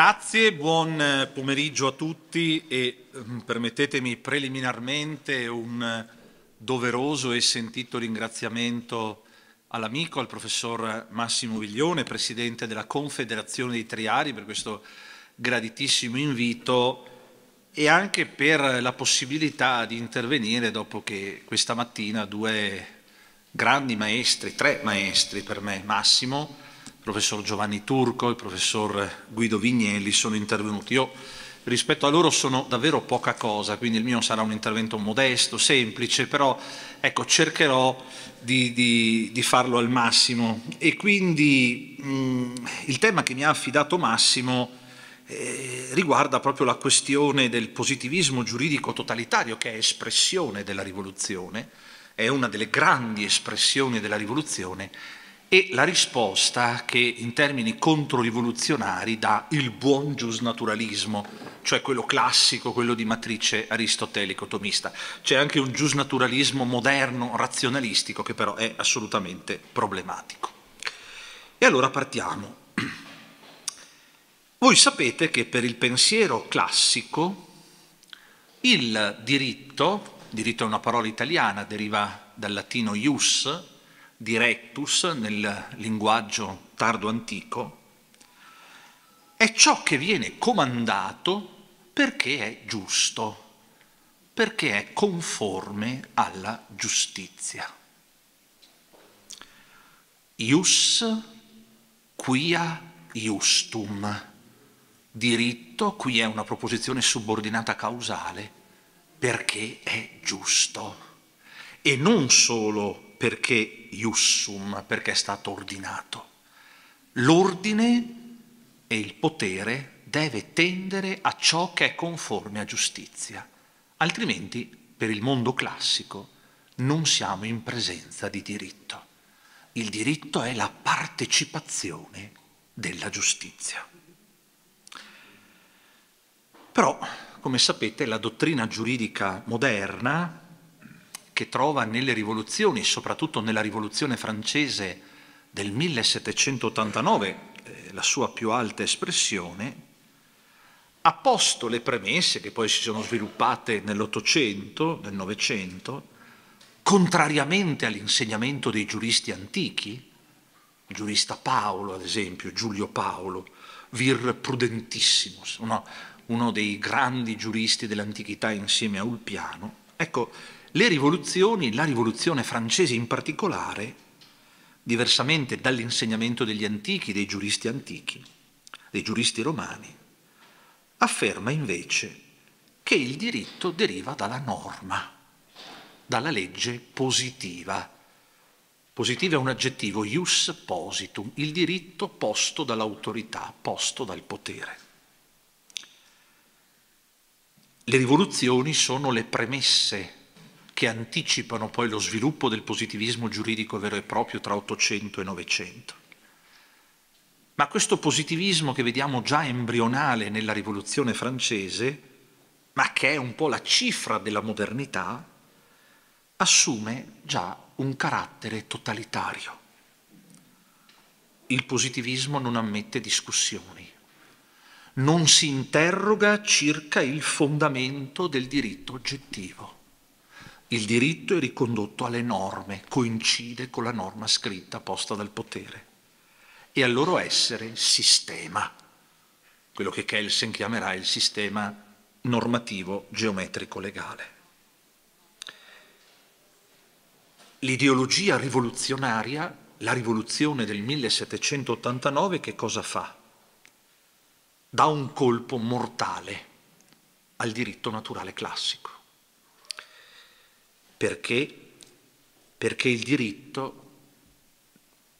Grazie, buon eh, pomeriggio a tutti e mm, permettetemi preliminarmente un eh, doveroso e sentito ringraziamento all'amico, al professor Massimo Viglione, presidente della Confederazione dei Triari, per questo graditissimo invito e anche per la possibilità di intervenire dopo che questa mattina due grandi maestri, tre maestri per me, Massimo, professor Giovanni Turco, il professor Guido Vignelli sono intervenuti. Io rispetto a loro sono davvero poca cosa, quindi il mio sarà un intervento modesto, semplice, però ecco, cercherò di, di, di, farlo al massimo. E quindi mh, mm, il tema che mi ha affidato Massimo eh, riguarda proprio la questione del positivismo giuridico totalitario che è espressione della rivoluzione, è una delle grandi espressioni della rivoluzione e la risposta che in termini controrivoluzionari dà il buon giusnaturalismo, cioè quello classico, quello di matrice aristotelico-tomista. C'è anche un giusnaturalismo moderno, razionalistico, che però è assolutamente problematico. E allora partiamo. Voi sapete che per il pensiero classico il diritto, diritto è una parola italiana, deriva dal latino ius, di rectus nel linguaggio tardo antico, è ciò che viene comandato perché è giusto, perché è conforme alla giustizia. Ius quia justum. Diritto qui è una proposizione subordinata causale perché è giusto. E non solo giusto perché iussum, perché è stato ordinato. L'ordine e il potere deve tendere a ciò che è conforme a giustizia, altrimenti per il mondo classico non siamo in presenza di diritto. Il diritto è la partecipazione della giustizia. Però, come sapete, la dottrina giuridica moderna che trova nelle rivoluzioni, soprattutto nella rivoluzione francese del 1789, eh, la sua più alta espressione, ha posto le premesse che poi si sono sviluppate nell'Ottocento, nel Novecento, contrariamente all'insegnamento dei giuristi antichi, il giurista Paolo, ad esempio, Giulio Paolo, Vir Prudentissimus, uno, uno dei grandi giuristi dell'antichità insieme a Ulpiano. Ecco, le rivoluzioni, la rivoluzione francese in particolare, diversamente dall'insegnamento degli antichi, dei giuristi antichi, dei giuristi romani, afferma invece che il diritto deriva dalla norma, dalla legge positiva. Positiva è un aggettivo, ius positum, il diritto posto dall'autorità, posto dal potere. Le rivoluzioni sono le premesse che anticipano poi lo sviluppo del positivismo giuridico vero e proprio tra 800 e 900. Ma questo positivismo che vediamo già embrionale nella Rivoluzione francese, ma che è un po' la cifra della modernità, assume già un carattere totalitario. Il positivismo non ammette discussioni, non si interroga circa il fondamento del diritto oggettivo il diritto è ricondotto alle norme, coincide con la norma scritta posta dal potere e al loro essere sistema, quello che Kelsen chiamerà il sistema normativo geometrico legale. L'ideologia rivoluzionaria, la rivoluzione del 1789, che cosa fa? Dà un colpo mortale al diritto naturale classico perché? Perché il diritto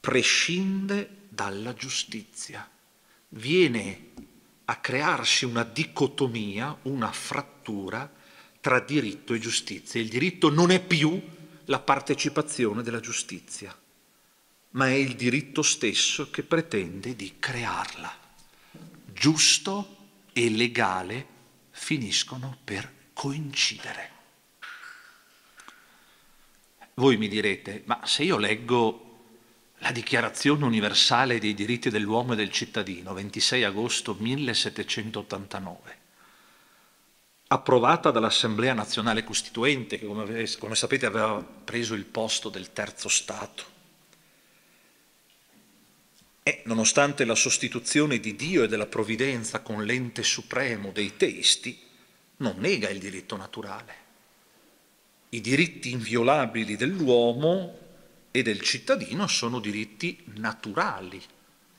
prescinde dalla giustizia, viene a crearsi una dicotomia, una frattura tra diritto e giustizia. Il diritto non è più la partecipazione della giustizia, ma è il diritto stesso che pretende di crearla. Giusto e legale finiscono per coincidere. Voi mi direte, ma se io leggo la Dichiarazione universale dei diritti dell'uomo e del cittadino, 26 agosto 1789, approvata dall'Assemblea nazionale costituente, che come, come, sapete aveva preso il posto del terzo Stato. E nonostante la sostituzione di Dio e della provvidenza con l'ente supremo dei testi, non nega il diritto naturale i diritti inviolabili dell'uomo e del cittadino sono diritti naturali,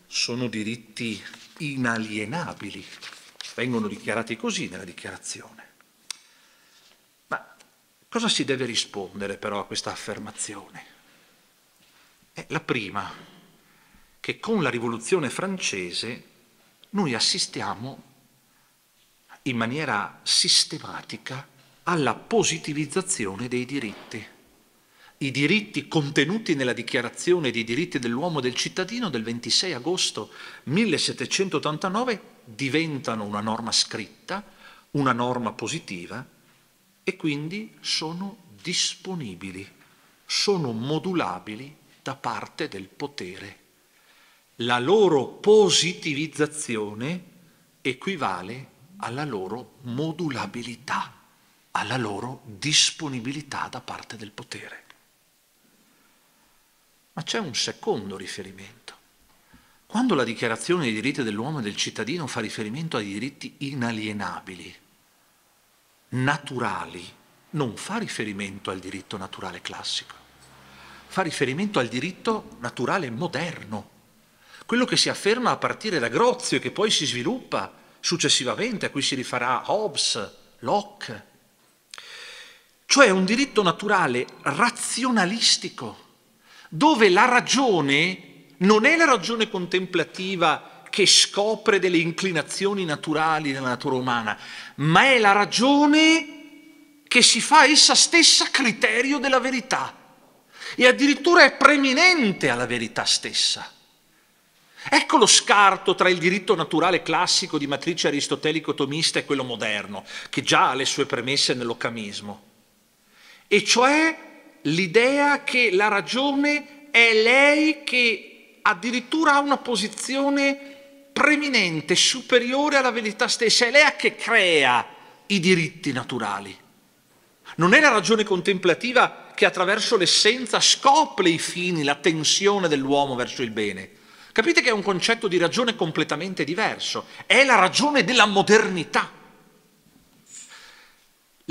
sono diritti inalienabili, vengono dichiarati così nella dichiarazione. Ma cosa si deve rispondere però a questa affermazione? È la prima, che con la rivoluzione francese noi assistiamo in maniera sistematica a alla positivizzazione dei diritti. I diritti contenuti nella Dichiarazione dei diritti dell'uomo e del cittadino del 26 agosto 1789 diventano una norma scritta, una norma positiva e quindi sono disponibili, sono modulabili da parte del potere. La loro positivizzazione equivale alla loro modulabilità alla loro disponibilità da parte del potere. Ma c'è un secondo riferimento. Quando la dichiarazione dei diritti dell'uomo e del cittadino fa riferimento ai diritti inalienabili, naturali, non fa riferimento al diritto naturale classico, fa riferimento al diritto naturale moderno, quello che si afferma a partire da Grozio e che poi si sviluppa successivamente, a cui si rifarà Hobbes, Locke, cioè un diritto naturale razionalistico, dove la ragione non è la ragione contemplativa che scopre delle inclinazioni naturali della natura umana, ma è la ragione che si fa essa stessa criterio della verità e addirittura è preminente alla verità stessa. Ecco lo scarto tra il diritto naturale classico di matrice aristotelico-tomista e quello moderno, che già ha le sue premesse nell'occamismo e cioè l'idea che la ragione è lei che addirittura ha una posizione preminente, superiore alla verità stessa, è lei che crea i diritti naturali. Non è la ragione contemplativa che attraverso l'essenza scopre i fini, la tensione dell'uomo verso il bene. Capite che è un concetto di ragione completamente diverso, è la ragione della modernità.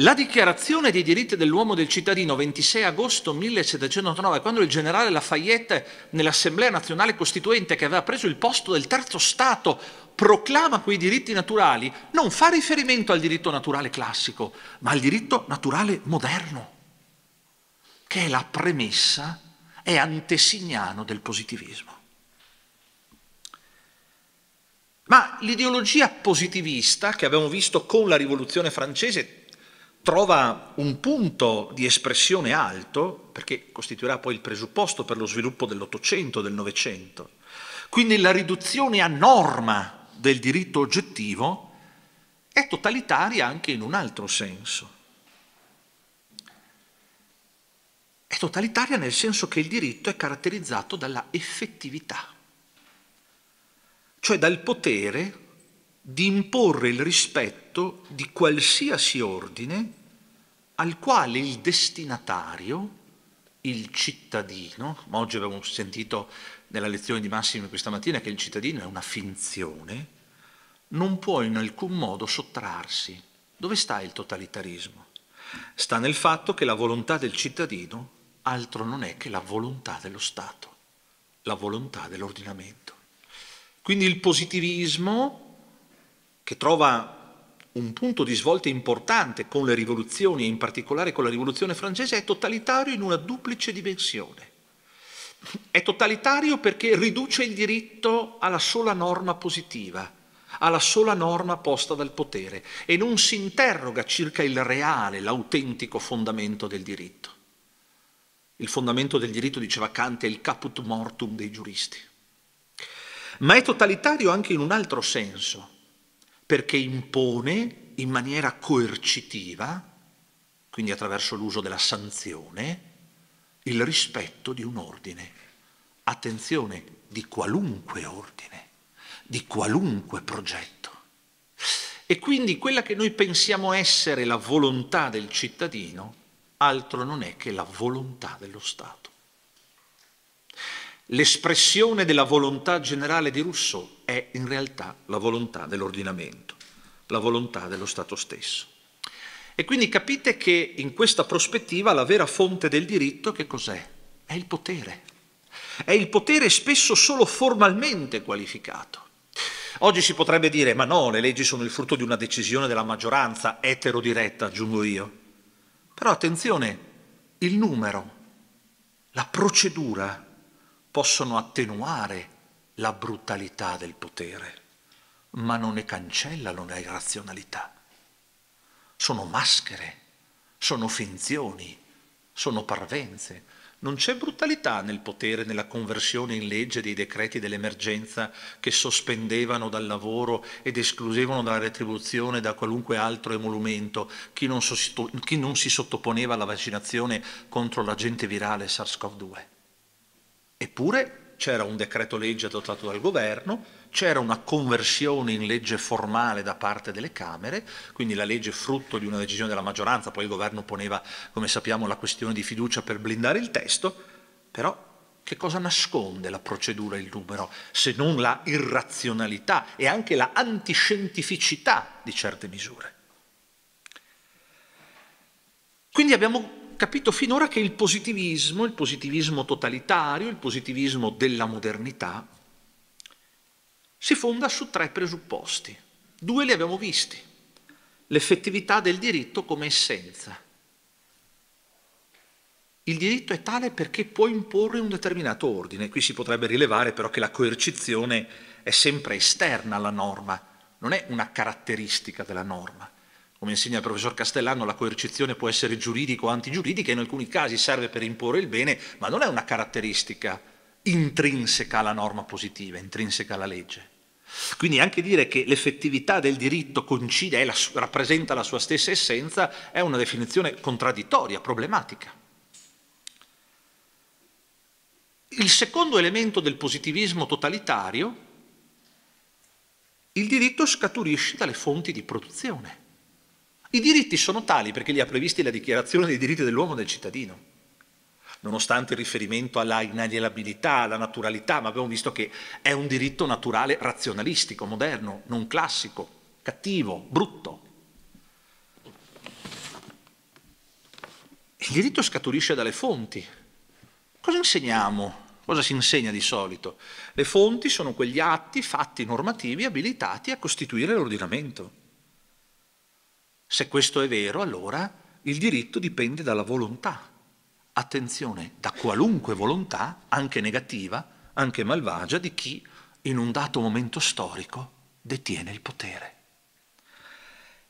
La dichiarazione dei diritti dell'uomo e del cittadino 26 agosto 1789, quando il generale Lafayette nell'Assemblea nazionale costituente che aveva preso il posto del terzo Stato proclama quei diritti naturali, non fa riferimento al diritto naturale classico, ma al diritto naturale moderno, che è la premessa, è antesignano del positivismo. Ma l'ideologia positivista, che abbiamo visto con la rivoluzione francese, trova un punto di espressione alto, perché costituirà poi il presupposto per lo sviluppo dell'Ottocento, del Novecento. Quindi la riduzione a norma del diritto oggettivo è totalitaria anche in un altro senso. È totalitaria nel senso che il diritto è caratterizzato dalla effettività, cioè dal potere di imporre il rispetto di qualsiasi ordine al quale il destinatario, il cittadino, ma oggi abbiamo sentito nella lezione di Massimo questa mattina che il cittadino è una finzione, non può in alcun modo sottrarsi. Dove sta il totalitarismo? Sta nel fatto che la volontà del cittadino altro non è che la volontà dello Stato, la volontà dell'ordinamento. Quindi il positivismo, che trova un punto di svolta importante con le rivoluzioni e in particolare con la rivoluzione francese è totalitario in una duplice dimensione. È totalitario perché riduce il diritto alla sola norma positiva, alla sola norma posta dal potere e non si interroga circa il reale, l'autentico fondamento del diritto. Il fondamento del diritto, diceva Kant, è il caput mortum dei giuristi. Ma è totalitario anche in un altro senso, perché impone in maniera coercitiva, quindi attraverso l'uso della sanzione, il rispetto di un ordine. Attenzione, di qualunque ordine, di qualunque progetto. E quindi quella che noi pensiamo essere la volontà del cittadino, altro non è che la volontà dello Stato l'espressione della volontà generale di Rousseau è in realtà la volontà dell'ordinamento, la volontà dello Stato stesso. E quindi capite che in questa prospettiva la vera fonte del diritto che cos'è? È il potere. È il potere spesso solo formalmente qualificato. Oggi si potrebbe dire, ma no, le leggi sono il frutto di una decisione della maggioranza eterodiretta, aggiungo io. Però attenzione, il numero, la procedura possono attenuare la brutalità del potere, ma non ne cancellano la irrazionalità. Sono maschere, sono finzioni, sono parvenze. Non c'è brutalità nel potere, nella conversione in legge dei decreti dell'emergenza che sospendevano dal lavoro ed escludevano dalla retribuzione da qualunque altro emolumento chi non, chi non si sottoponeva alla vaccinazione contro l'agente virale SARS-CoV-2 Eppure c'era un decreto legge adottato dal governo, c'era una conversione in legge formale da parte delle Camere, quindi la legge frutto di una decisione della maggioranza, poi il governo poneva, come sappiamo, la questione di fiducia per blindare il testo, però che cosa nasconde la procedura e il numero se non la irrazionalità e anche la antiscientificità di certe misure? Quindi abbiamo capito finora che il positivismo, il positivismo totalitario, il positivismo della modernità, si fonda su tre presupposti. Due li abbiamo visti. L'effettività del diritto come essenza. Il diritto è tale perché può imporre un determinato ordine. Qui si potrebbe rilevare però che la coercizione è sempre esterna alla norma, non è una caratteristica della norma come insegna il professor Castellano, la coercizione può essere giuridica o antigiuridica, in alcuni casi serve per imporre il bene, ma non è una caratteristica intrinseca alla norma positiva, intrinseca alla legge. Quindi anche dire che l'effettività del diritto coincide e rappresenta la sua stessa essenza è una definizione contraddittoria, problematica. Il secondo elemento del positivismo totalitario, il diritto scaturisce dalle fonti di produzione. I diritti sono tali perché li ha previsti la dichiarazione dei diritti dell'uomo e del cittadino, nonostante il riferimento alla inalienabilità, alla naturalità, ma abbiamo visto che è un diritto naturale razionalistico, moderno, non classico, cattivo, brutto. Il diritto scaturisce dalle fonti. Cosa insegniamo? Cosa si insegna di solito? Le fonti sono quegli atti, fatti normativi abilitati a costituire l'ordinamento. Se questo è vero, allora il diritto dipende dalla volontà. Attenzione, da qualunque volontà, anche negativa, anche malvagia, di chi in un dato momento storico detiene il potere.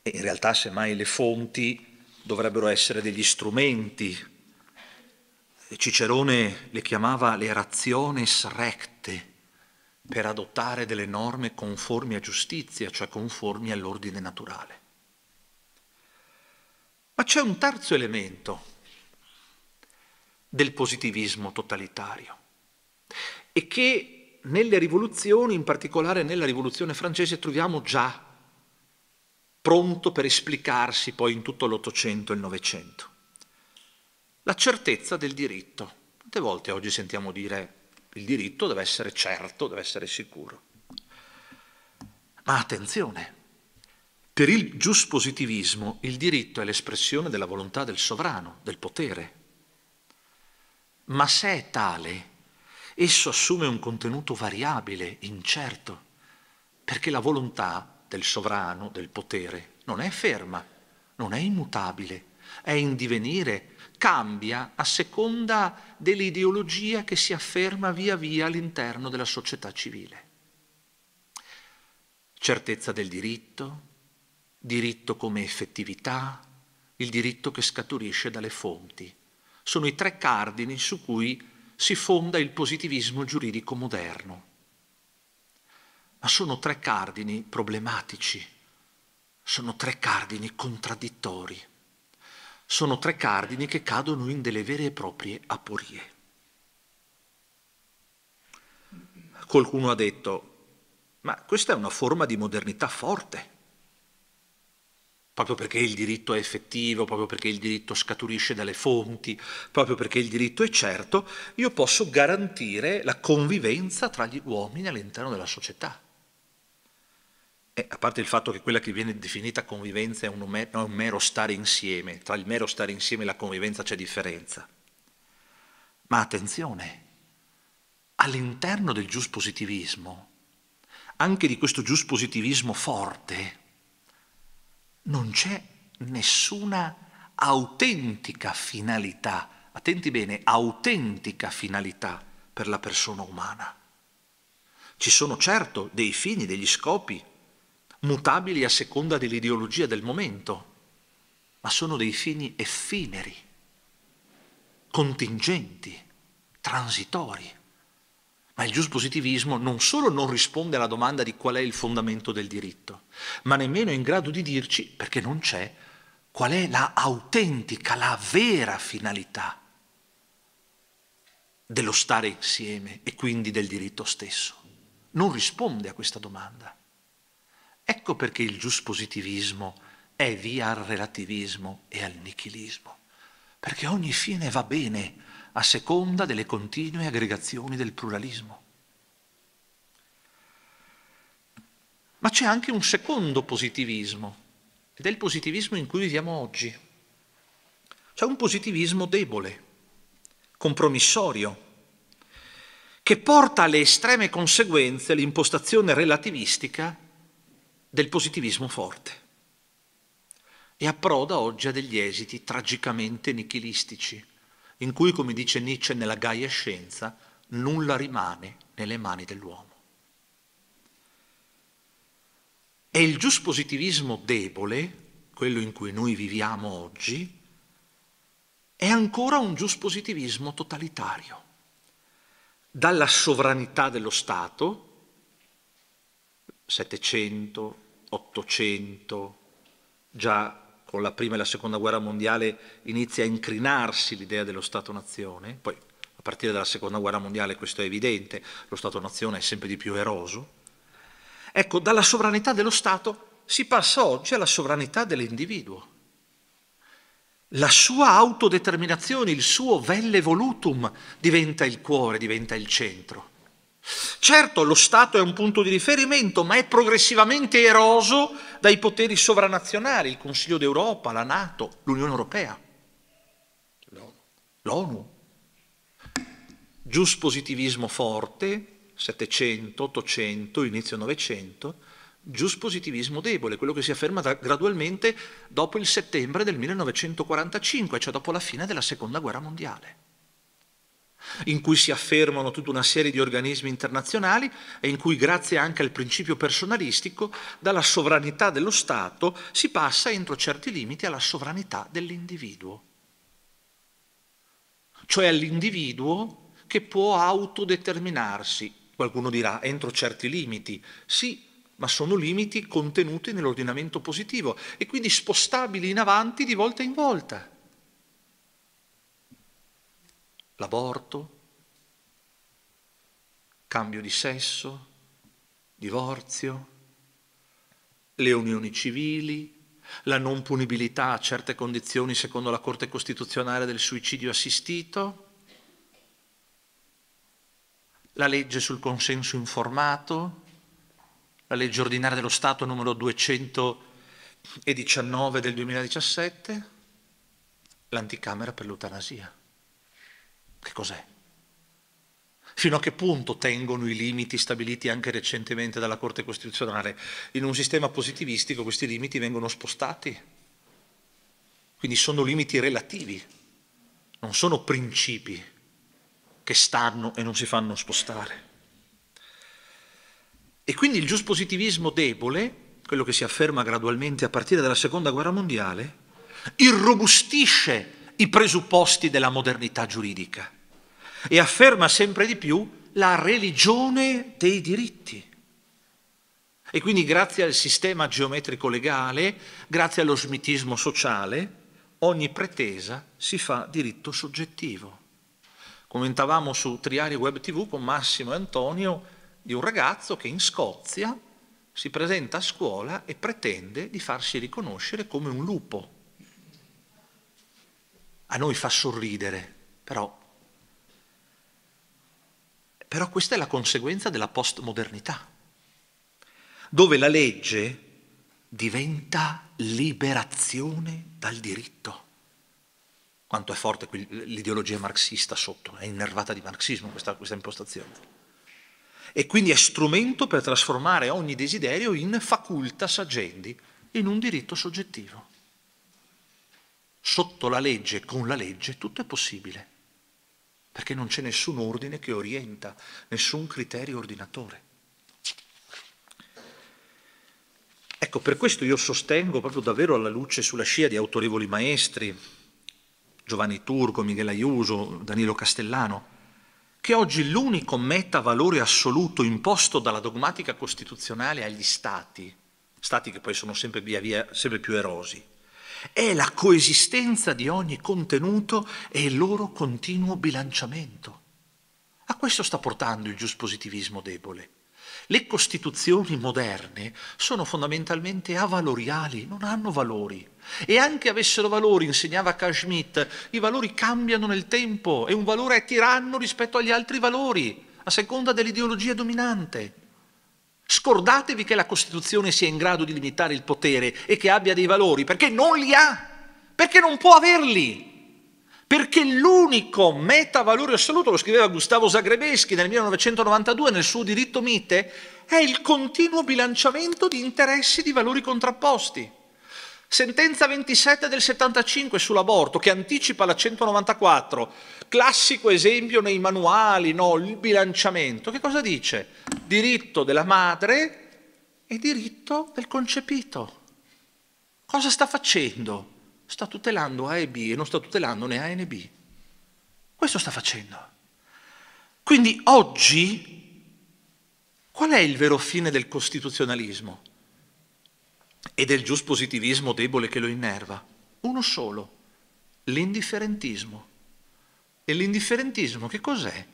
E in realtà semmai le fonti dovrebbero essere degli strumenti. Cicerone le chiamava le rationes recte per adottare delle norme conformi a giustizia, cioè conformi all'ordine naturale. Ma c'è un terzo elemento del positivismo totalitario e che nelle rivoluzioni, in particolare nella rivoluzione francese, troviamo già pronto per esplicarsi poi in tutto l'Ottocento e il Novecento. La certezza del diritto. Quante volte oggi sentiamo dire il diritto deve essere certo, deve essere sicuro. Ma attenzione, per il giuspositivismo il diritto è l'espressione della volontà del sovrano, del potere. Ma se è tale, esso assume un contenuto variabile, incerto, perché la volontà del sovrano, del potere, non è ferma, non è immutabile, è in divenire, cambia a seconda dell'ideologia che si afferma via via all'interno della società civile. Certezza del diritto, diritto come effettività, il diritto che scaturisce dalle fonti. Sono i tre cardini su cui si fonda il positivismo giuridico moderno. Ma sono tre cardini problematici, sono tre cardini contraddittori, sono tre cardini che cadono in delle vere e proprie aporie. Qualcuno ha detto, ma questa è una forma di modernità forte proprio perché il diritto è effettivo, proprio perché il diritto scaturisce dalle fonti, proprio perché il diritto è certo, io posso garantire la convivenza tra gli uomini all'interno della società. E a parte il fatto che quella che viene definita convivenza è un, mer- un mero stare insieme, tra il mero stare insieme e la convivenza c'è differenza. Ma attenzione, all'interno del giuspositivismo, anche di questo giuspositivismo forte, non c'è nessuna autentica finalità, attenti bene, autentica finalità per la persona umana. Ci sono certo dei fini, degli scopi, mutabili a seconda dell'ideologia del momento, ma sono dei fini effimeri, contingenti, transitori. Ma il giuspositivismo non solo non risponde alla domanda di qual è il fondamento del diritto, ma nemmeno è in grado di dirci, perché non c'è, qual è la autentica, la vera finalità dello stare insieme e quindi del diritto stesso. Non risponde a questa domanda. Ecco perché il giuspositivismo è via al relativismo e al nichilismo, perché ogni fine va bene, a seconda delle continue aggregazioni del pluralismo. Ma c'è anche un secondo positivismo, ed è il positivismo in cui viviamo oggi. C'è un positivismo debole, compromissorio, che porta alle estreme conseguenze l'impostazione relativistica del positivismo forte e approda oggi a degli esiti tragicamente nichilistici in cui, come dice Nietzsche nella Gaia Scienza, nulla rimane nelle mani dell'uomo. E il giuspositivismo debole, quello in cui noi viviamo oggi, è ancora un giuspositivismo totalitario. Dalla sovranità dello Stato, 700, 800, già con la prima e la seconda guerra mondiale inizia a incrinarsi l'idea dello Stato-nazione, poi a partire dalla seconda guerra mondiale questo è evidente, lo Stato-nazione è sempre di più eroso, ecco, dalla sovranità dello Stato si passa oggi alla sovranità dell'individuo. La sua autodeterminazione, il suo velle volutum diventa il cuore, diventa il centro. Certo, lo Stato è un punto di riferimento, ma è progressivamente eroso dai poteri sovranazionali, il Consiglio d'Europa, la Nato, l'Unione Europea, l'ONU. Giuspositivismo forte, 700, 800, inizio 900, giuspositivismo debole, quello che si afferma da, gradualmente dopo il settembre del 1945, cioè dopo la fine della Seconda Guerra Mondiale in cui si affermano tutta una serie di organismi internazionali e in cui grazie anche al principio personalistico dalla sovranità dello Stato si passa entro certi limiti alla sovranità dell'individuo. Cioè all'individuo che può autodeterminarsi, qualcuno dirà, entro certi limiti. Sì, ma sono limiti contenuti nell'ordinamento positivo e quindi spostabili in avanti di volta in volta l'aborto, cambio di sesso, divorzio, le unioni civili, la non punibilità a certe condizioni secondo la Corte Costituzionale del suicidio assistito, la legge sul consenso informato, la legge ordinaria dello Stato numero 219 del 2017, l'anticamera per l'eutanasia. Che cos'è? Fino a che punto tengono i limiti stabiliti anche recentemente dalla Corte Costituzionale? In un sistema positivistico questi limiti vengono spostati, quindi sono limiti relativi, non sono principi che stanno e non si fanno spostare. E quindi il giuspositivismo debole, quello che si afferma gradualmente a partire dalla Seconda Guerra Mondiale, irrobustisce i presupposti della modernità giuridica e afferma sempre di più la religione dei diritti. E quindi grazie al sistema geometrico legale, grazie allo smitismo sociale, ogni pretesa si fa diritto soggettivo. Commentavamo su Triari Web TV con Massimo e Antonio di un ragazzo che in Scozia si presenta a scuola e pretende di farsi riconoscere come un lupo a noi fa sorridere, però, però questa è la conseguenza della postmodernità, dove la legge diventa liberazione dal diritto. Quanto è forte l'ideologia marxista sotto, è innervata di marxismo questa, questa impostazione. E quindi è strumento per trasformare ogni desiderio in facultas agendi, in un diritto soggettivo sotto la legge, e con la legge, tutto è possibile, perché non c'è nessun ordine che orienta, nessun criterio ordinatore. Ecco, per questo io sostengo proprio davvero alla luce sulla scia di autorevoli maestri, Giovanni Turco, Michele Aiuso, Danilo Castellano, che oggi l'unico metavalore assoluto imposto dalla dogmatica costituzionale agli stati, stati che poi sono sempre via via sempre più erosi, è la coesistenza di ogni contenuto e il loro continuo bilanciamento. A questo sta portando il giuspositivismo debole. Le costituzioni moderne sono fondamentalmente avaloriali, non hanno valori. E anche avessero valori, insegnava Carl Schmitt, i valori cambiano nel tempo e un valore è tiranno rispetto agli altri valori, a seconda dell'ideologia dominante. Scordatevi che la Costituzione sia in grado di limitare il potere e che abbia dei valori, perché non li ha, perché non può averli. Perché l'unico metavalore assoluto, lo scriveva Gustavo Zagrebeschi nel 1992 nel suo diritto mite, è il continuo bilanciamento di interessi di valori contrapposti. Sentenza 27 del 75 sull'aborto che anticipa la 194, classico esempio nei manuali, no? il bilanciamento. Che cosa dice? Diritto della madre e diritto del concepito. Cosa sta facendo? Sta tutelando A e B e non sta tutelando né A né B. Questo sta facendo. Quindi oggi qual è il vero fine del costituzionalismo? e del giuspositivismo debole che lo innerva? Uno solo, l'indifferentismo. E l'indifferentismo che cos'è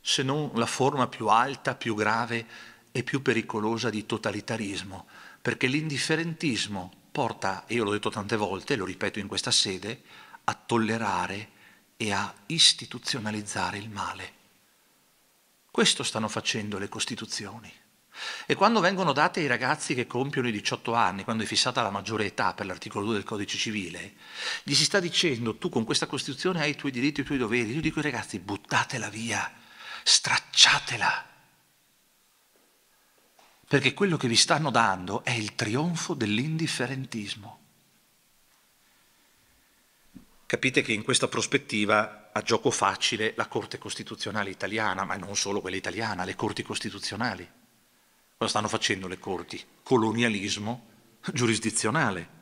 se non la forma più alta, più grave e più pericolosa di totalitarismo? Perché l'indifferentismo porta, e io l'ho detto tante volte, lo ripeto in questa sede, a tollerare e a istituzionalizzare il male. Questo stanno facendo le Costituzioni. E quando vengono date ai ragazzi che compiono i 18 anni, quando è fissata la maggiore età per l'articolo 2 del codice civile, gli si sta dicendo tu con questa Costituzione hai i tuoi diritti e i tuoi doveri. Io dico ai ragazzi buttatela via, stracciatela. Perché quello che vi stanno dando è il trionfo dell'indifferentismo. Capite che in questa prospettiva ha gioco facile la Corte Costituzionale italiana, ma non solo quella italiana, le Corti Costituzionali. Cosa stanno facendo le corti? Colonialismo giurisdizionale.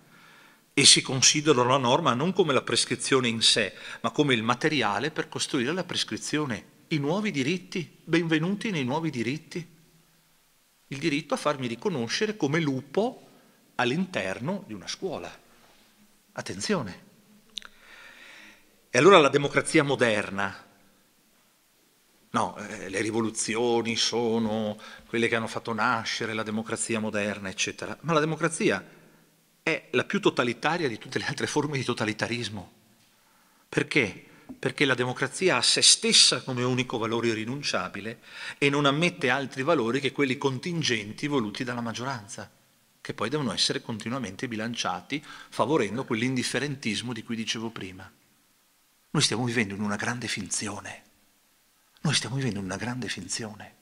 E si considerano la norma non come la prescrizione in sé, ma come il materiale per costruire la prescrizione. I nuovi diritti, benvenuti nei nuovi diritti. Il diritto a farmi riconoscere come lupo all'interno di una scuola. Attenzione. E allora la democrazia moderna, No, eh, le rivoluzioni sono quelle che hanno fatto nascere la democrazia moderna, eccetera. Ma la democrazia è la più totalitaria di tutte le altre forme di totalitarismo. Perché? Perché la democrazia ha se stessa come unico valore irrinunciabile e non ammette altri valori che quelli contingenti voluti dalla maggioranza, che poi devono essere continuamente bilanciati, favorendo quell'indifferentismo di cui dicevo prima. Noi stiamo vivendo in una grande finzione noi stiamo vivendo in una grande finzione.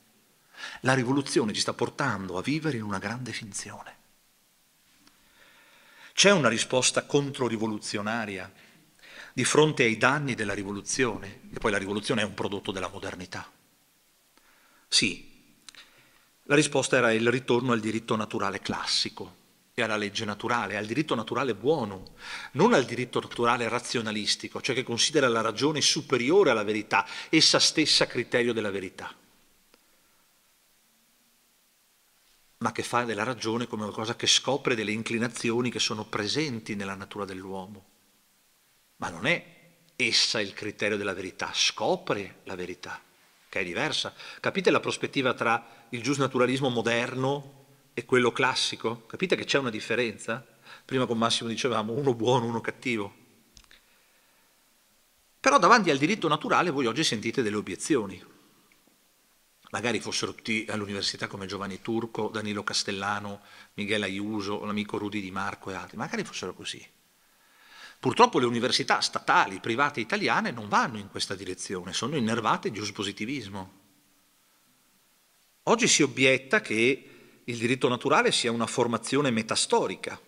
La rivoluzione ci sta portando a vivere in una grande finzione. C'è una risposta controrivoluzionaria di fronte ai danni della rivoluzione, e poi la rivoluzione è un prodotto della modernità. Sì, la risposta era il ritorno al diritto naturale classico, alla legge naturale, al diritto naturale buono, non al diritto naturale razionalistico, cioè che considera la ragione superiore alla verità, essa stessa criterio della verità, ma che fa della ragione come qualcosa che scopre delle inclinazioni che sono presenti nella natura dell'uomo. Ma non è essa il criterio della verità, scopre la verità, che è diversa. Capite la prospettiva tra il giusnaturalismo moderno e quello classico? Capite che c'è una differenza? Prima con Massimo dicevamo uno buono, uno cattivo. Però davanti al diritto naturale voi oggi sentite delle obiezioni. Magari fossero tutti all'università come Giovanni Turco, Danilo Castellano, Michele Aiuso, l'amico Rudi Di Marco e altri. Magari fossero così. Purtroppo le università statali, private italiane non vanno in questa direzione, sono innervate di uspositivismo. Oggi si obietta che il diritto naturale sia una formazione metastorica.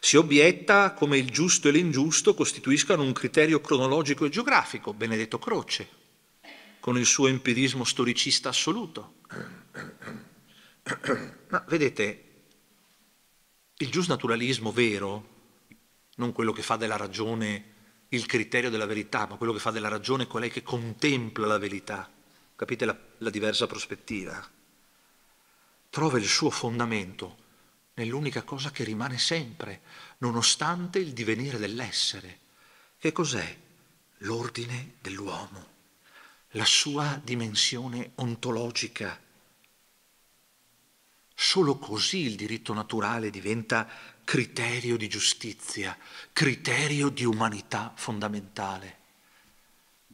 Si obietta come il giusto e l'ingiusto costituiscano un criterio cronologico e geografico, Benedetto Croce, con il suo empirismo storicista assoluto. Ma vedete, il giusnaturalismo vero, non quello che fa della ragione il criterio della verità, ma quello che fa della ragione è colei che contempla la verità. Capite la, la diversa prospettiva? trova il suo fondamento nell'unica cosa che rimane sempre, nonostante il divenire dell'essere. Che cos'è? L'ordine dell'uomo, la sua dimensione ontologica. Solo così il diritto naturale diventa criterio di giustizia, criterio di umanità fondamentale.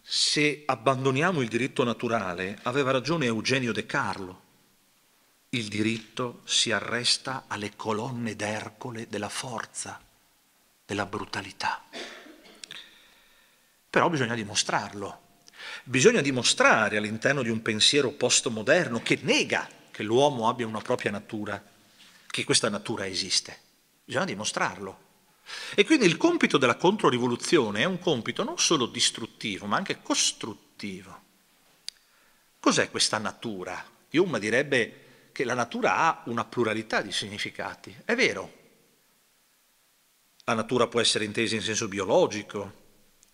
Se abbandoniamo il diritto naturale, aveva ragione Eugenio De Carlo, il diritto si arresta alle colonne d'Ercole della forza, della brutalità. Però bisogna dimostrarlo. Bisogna dimostrare all'interno di un pensiero postmoderno che nega che l'uomo abbia una propria natura, che questa natura esiste. Bisogna dimostrarlo. E quindi il compito della controrivoluzione è un compito non solo distruttivo, ma anche costruttivo. Cos'è questa natura? Hume direbbe che la natura ha una pluralità di significati. È vero. La natura può essere intesa in senso biologico,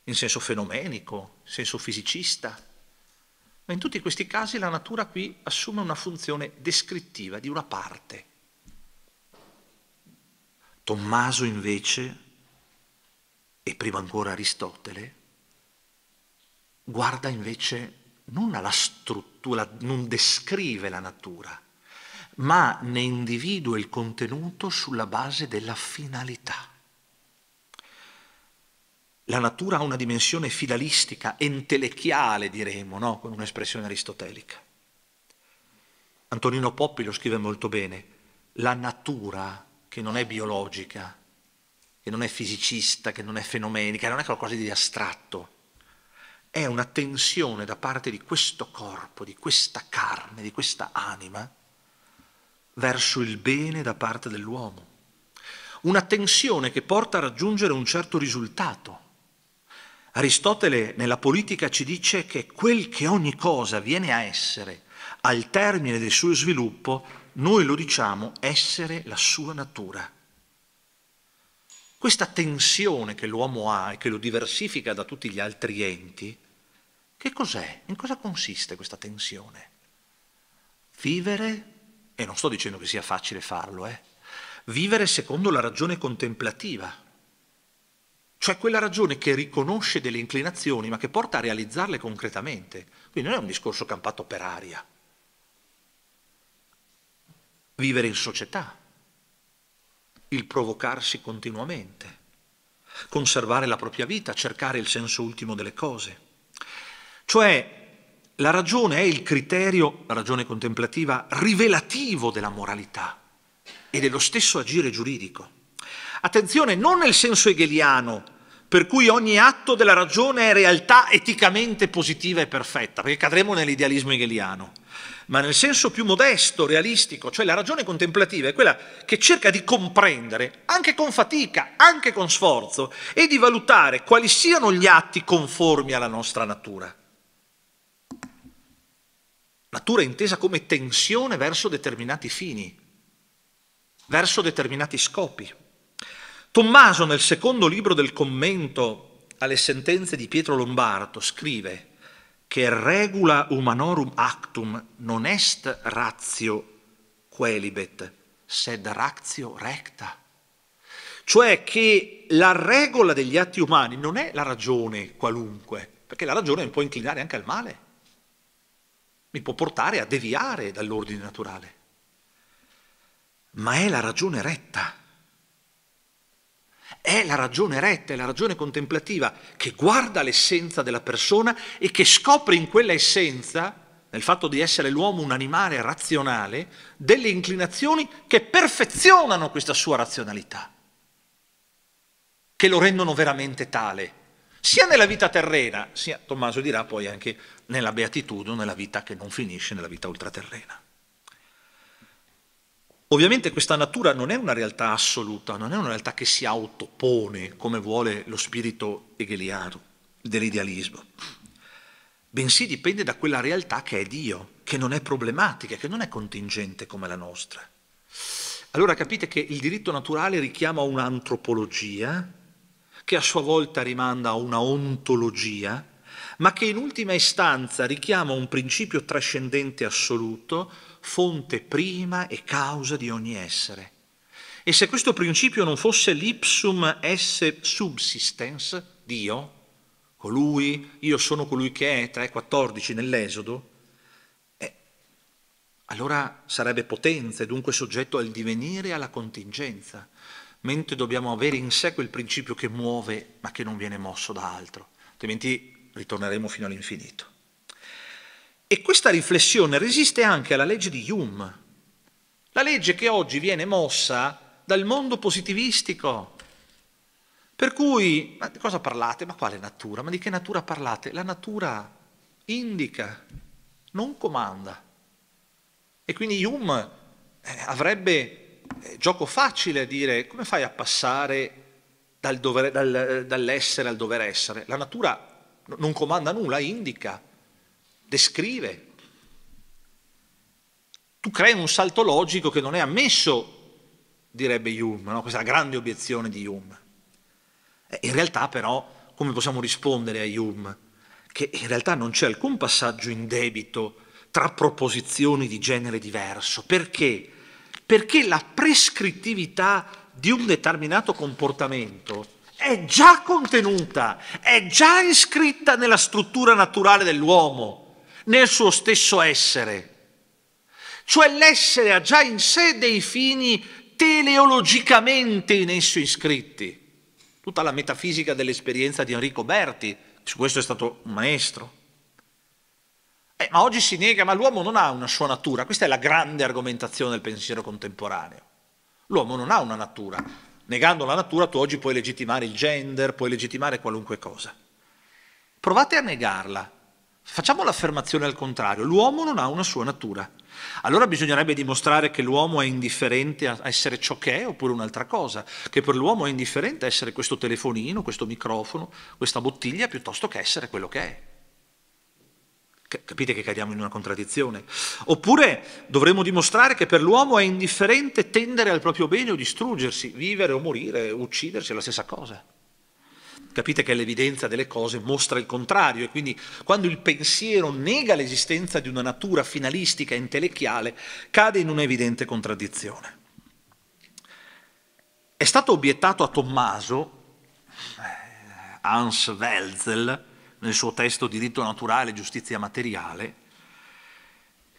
in senso fenomenico, in senso fisicista, ma in tutti questi casi la natura qui assume una funzione descrittiva di una parte. Tommaso invece, e prima ancora Aristotele, guarda invece non alla struttura, non descrive la natura, ma ne individua il contenuto sulla base della finalità. La natura ha una dimensione finalistica, entelechiale diremo, no? con un'espressione aristotelica. Antonino Poppi lo scrive molto bene, la natura che non è biologica, che non è fisicista, che non è fenomenica, non è qualcosa di astratto, è una tensione da parte di questo corpo, di questa carne, di questa anima, verso il bene da parte dell'uomo. Una tensione che porta a raggiungere un certo risultato. Aristotele nella politica ci dice che quel che ogni cosa viene a essere al termine del suo sviluppo, noi lo diciamo essere la sua natura. Questa tensione che l'uomo ha e che lo diversifica da tutti gli altri enti, che cos'è? In cosa consiste questa tensione? Vivere e non sto dicendo che sia facile farlo, eh, vivere secondo la ragione contemplativa, cioè quella ragione che riconosce delle inclinazioni ma che porta a realizzarle concretamente. Quindi non è un discorso campato per aria. Vivere in società, il provocarsi continuamente, conservare la propria vita, cercare il senso ultimo delle cose. Cioè la ragione è il criterio, la ragione contemplativa, rivelativo della moralità e dello stesso agire giuridico. Attenzione, non nel senso hegeliano, per cui ogni atto della ragione è realtà eticamente positiva e perfetta, perché cadremo nell'idealismo hegeliano, ma nel senso più modesto, realistico, cioè la ragione contemplativa è quella che cerca di comprendere, anche con fatica, anche con sforzo, e di valutare quali siano gli atti conformi alla nostra natura Natura intesa come tensione verso determinati fini, verso determinati scopi. Tommaso nel secondo libro del commento alle sentenze di Pietro Lombardo scrive che regula humanorum actum non est ratio quelibet, sed ratio recta. Cioè che la regola degli atti umani non è la ragione qualunque, perché la ragione può inclinare anche al male mi può portare a deviare dall'ordine naturale, ma è la ragione retta. È la ragione retta, è la ragione contemplativa che guarda l'essenza della persona e che scopre in quella essenza, nel fatto di essere l'uomo un animale razionale, delle inclinazioni che perfezionano questa sua razionalità, che lo rendono veramente tale sia nella vita terrena, sia, Tommaso dirà poi anche nella beatitudine, nella vita che non finisce, nella vita ultraterrena. Ovviamente questa natura non è una realtà assoluta, non è una realtà che si autopone come vuole lo spirito hegeliano dell'idealismo, bensì dipende da quella realtà che è Dio, che non è problematica, che non è contingente come la nostra. Allora capite che il diritto naturale richiama un'antropologia che a sua volta rimanda a una ontologia, ma che in ultima istanza richiama un principio trascendente assoluto, fonte prima e causa di ogni essere. E se questo principio non fosse l'ipsum esse subsistens, Dio, colui, io sono colui che è, 3.14 nell'Esodo, eh, allora sarebbe potenza e dunque soggetto al divenire e alla contingenza mentre dobbiamo avere in sé quel principio che muove ma che non viene mosso da altro, altrimenti ritorneremo fino all'infinito. E questa riflessione resiste anche alla legge di Hume, la legge che oggi viene mossa dal mondo positivistico. Per cui, ma di cosa parlate? Ma quale natura? Ma di che natura parlate? La natura indica, non comanda. E quindi Hume eh, avrebbe eh, gioco facile a dire come fai a passare dal dover, dal, dall'essere al dover essere. La natura non comanda nulla, indica, descrive. Tu crei un salto logico che non è ammesso, direbbe Hume, no? questa è la grande obiezione di Hume. In realtà però, come possiamo rispondere a Hume? Che in realtà non c'è alcun passaggio in debito tra proposizioni di genere diverso. Perché? perché la prescrittività di un determinato comportamento è già contenuta, è già iscritta nella struttura naturale dell'uomo, nel suo stesso essere. Cioè l'essere ha già in sé dei fini teleologicamente in esso iscritti. Tutta la metafisica dell'esperienza di Enrico Berti, su questo è stato un maestro. Eh, ma oggi si nega, ma l'uomo non ha una sua natura. Questa è la grande argomentazione del pensiero contemporaneo. L'uomo non ha una natura. Negando la natura tu oggi puoi legittimare il gender, puoi legittimare qualunque cosa. Provate a negarla. Facciamo l'affermazione al contrario. L'uomo non ha una sua natura. Allora bisognerebbe dimostrare che l'uomo è indifferente a essere ciò che è oppure un'altra cosa, che per l'uomo è indifferente a essere questo telefonino, questo microfono, questa bottiglia piuttosto che essere quello che è. Capite che cadiamo in una contraddizione? Oppure dovremmo dimostrare che per l'uomo è indifferente tendere al proprio bene o distruggersi, vivere o morire, uccidersi è la stessa cosa. Capite che l'evidenza delle cose mostra il contrario e quindi quando il pensiero nega l'esistenza di una natura finalistica e intellettuale cade in un'evidente contraddizione. È stato obiettato a Tommaso, eh, Hans Welzel, nel suo testo Diritto naturale, giustizia materiale,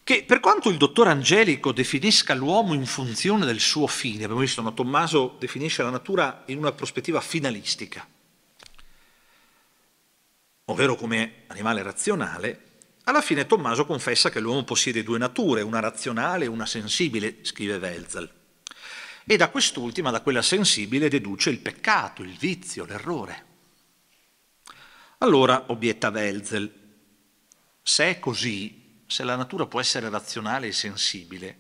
che per quanto il dottor Angelico definisca l'uomo in funzione del suo fine, abbiamo visto, ma Tommaso definisce la natura in una prospettiva finalistica, ovvero come animale razionale, alla fine Tommaso confessa che l'uomo possiede due nature, una razionale e una sensibile, scrive Welzel, e da quest'ultima, da quella sensibile, deduce il peccato, il vizio, l'errore. Allora obietta Welzel, se è così, se la natura può essere razionale e sensibile,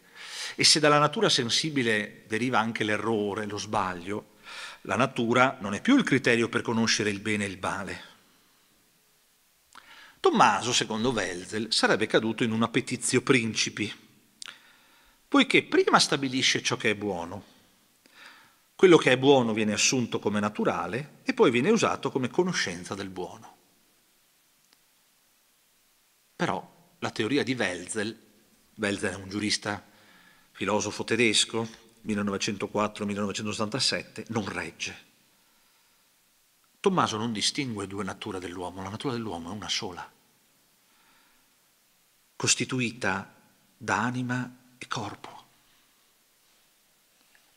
e se dalla natura sensibile deriva anche l'errore, lo sbaglio, la natura non è più il criterio per conoscere il bene e il male. Tommaso, secondo Welzel, sarebbe caduto in un appetizio principi, poiché prima stabilisce ciò che è buono, quello che è buono viene assunto come naturale e poi viene usato come conoscenza del buono. Però la teoria di Welzel, Welzel è un giurista filosofo tedesco, 1904-1987, non regge. Tommaso non distingue due nature dell'uomo, la natura dell'uomo è una sola, costituita da anima e corpo